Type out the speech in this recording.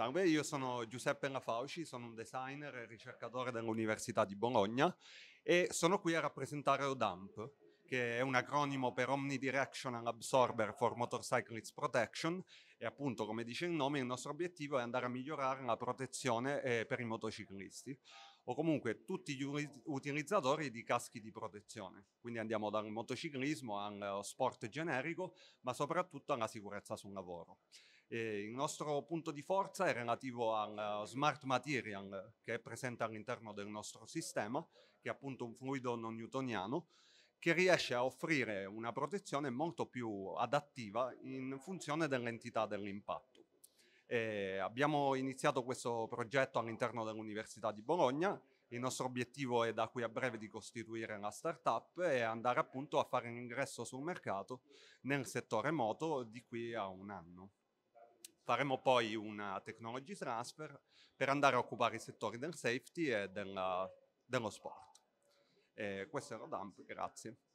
Salve, io sono Giuseppe Rafauci, sono un designer e ricercatore dell'Università di Bologna e sono qui a rappresentare ODAMP, che è un acronimo per Omnidirectional Absorber for Motorcyclist Protection e appunto, come dice il nome, il nostro obiettivo è andare a migliorare la protezione eh, per i motociclisti o comunque tutti gli utilizzatori di caschi di protezione. Quindi andiamo dal motociclismo allo sport generico, ma soprattutto alla sicurezza sul lavoro. E eh, il nostro punto di forza è relativo al eh, smart material che è presente all'interno del nostro sistema, che è appunto un fluido non newtoniano, che riesce a offrire una protezione molto più adattiva in funzione dell'entità dell'impatto. E eh, abbiamo iniziato questo progetto all'interno dell'Università di Bologna. Il nostro obiettivo è da qui a breve di costituire la startup e andare appunto a fare un ingresso sul mercato nel settore moto di qui a un anno. Faremo poi una technology transfer per andare a occupare i settori del safety e della, dello sport. E questo è Rodamp, grazie.